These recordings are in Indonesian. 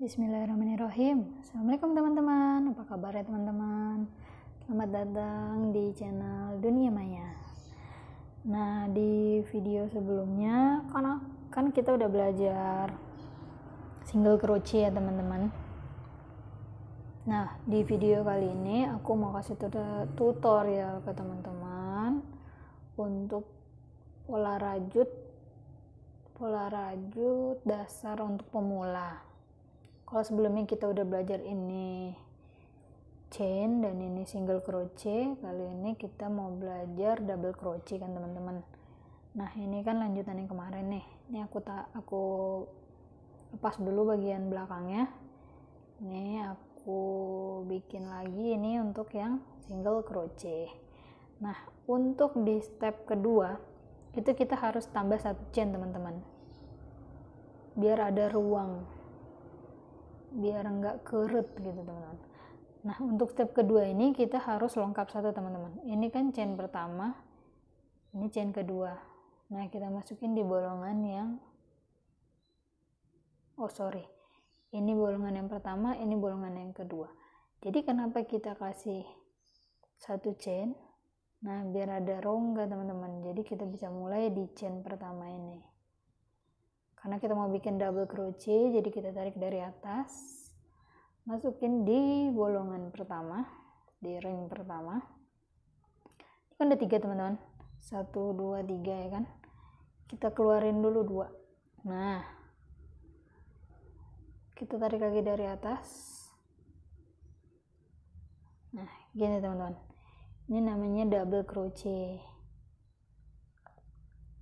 Bismillahirrahmanirrahim Assalamualaikum teman-teman Apa kabar ya teman-teman Selamat datang di channel Dunia Maya Nah di video sebelumnya karena kan kita udah belajar Single crochet ya teman-teman Nah di video kali ini Aku mau kasih tutorial ke teman-teman Untuk pola rajut pola rajut dasar untuk pemula kalau sebelumnya kita udah belajar ini chain dan ini single crochet kali ini kita mau belajar double crochet kan teman-teman nah ini kan lanjutan yang kemarin nih ini aku tak aku lepas dulu bagian belakangnya ini aku bikin lagi ini untuk yang single crochet nah untuk di step kedua itu kita harus tambah satu chain teman-teman biar ada ruang biar enggak kerut gitu teman-teman nah untuk step kedua ini kita harus lengkap satu teman-teman ini kan chain pertama ini chain kedua nah kita masukin di bolongan yang oh sorry ini bolongan yang pertama ini bolongan yang kedua jadi kenapa kita kasih satu chain nah biar ada rongga teman-teman jadi kita bisa mulai di chain pertama ini karena kita mau bikin double crochet jadi kita tarik dari atas masukin di bolongan pertama di ring pertama ini kan ada tiga teman-teman satu dua tiga ya kan kita keluarin dulu dua nah kita tarik lagi dari atas nah gini teman-teman ini namanya double crochet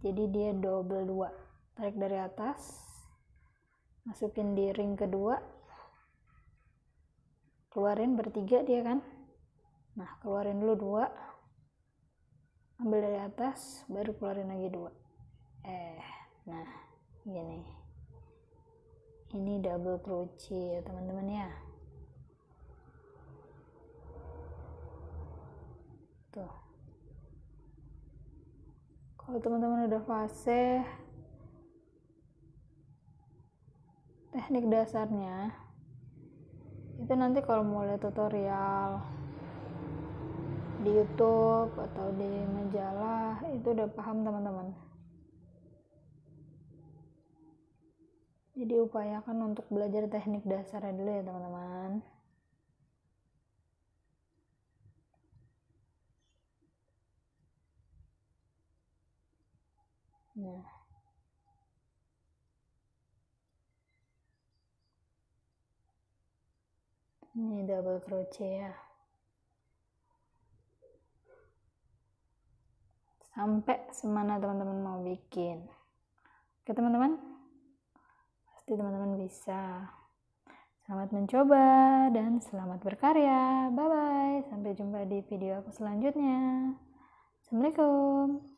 jadi dia double dua tarik dari atas masukin di ring kedua keluarin bertiga dia kan nah keluarin dulu dua ambil dari atas baru keluarin lagi dua eh nah gini ini double crochet ya teman-teman ya tuh kalau teman-teman udah fase teknik dasarnya itu nanti kalau mulai tutorial di YouTube atau di majalah itu udah paham teman-teman. Jadi upayakan untuk belajar teknik dasar dulu ya teman-teman. Nah. ini double crochet ya sampai semana teman-teman mau bikin oke teman-teman pasti teman-teman bisa selamat mencoba dan selamat berkarya bye bye sampai jumpa di video aku selanjutnya assalamualaikum